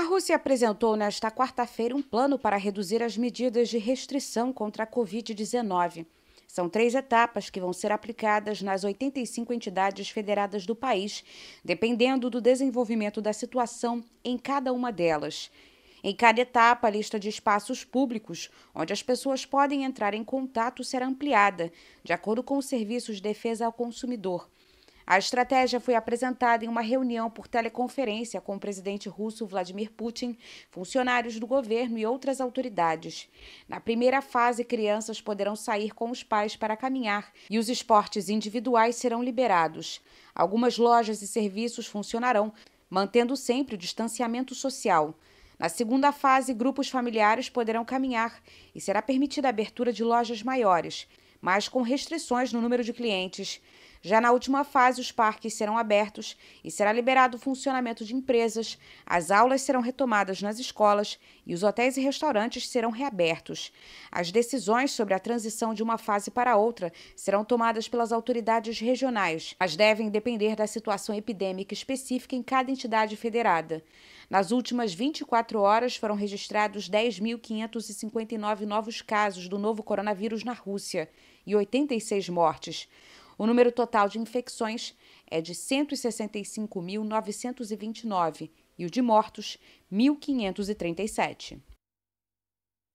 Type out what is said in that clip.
A Rússia apresentou nesta quarta-feira um plano para reduzir as medidas de restrição contra a Covid-19. São três etapas que vão ser aplicadas nas 85 entidades federadas do país, dependendo do desenvolvimento da situação em cada uma delas. Em cada etapa, a lista de espaços públicos onde as pessoas podem entrar em contato será ampliada, de acordo com os serviços de defesa ao consumidor. A estratégia foi apresentada em uma reunião por teleconferência com o presidente russo Vladimir Putin, funcionários do governo e outras autoridades. Na primeira fase, crianças poderão sair com os pais para caminhar e os esportes individuais serão liberados. Algumas lojas e serviços funcionarão, mantendo sempre o distanciamento social. Na segunda fase, grupos familiares poderão caminhar e será permitida a abertura de lojas maiores mas com restrições no número de clientes. Já na última fase, os parques serão abertos e será liberado o funcionamento de empresas, as aulas serão retomadas nas escolas e os hotéis e restaurantes serão reabertos. As decisões sobre a transição de uma fase para outra serão tomadas pelas autoridades regionais, mas devem depender da situação epidêmica específica em cada entidade federada. Nas últimas 24 horas foram registrados 10.559 novos casos do novo coronavírus na Rússia e 86 mortes. O número total de infecções é de 165.929 e o de mortos, 1.537.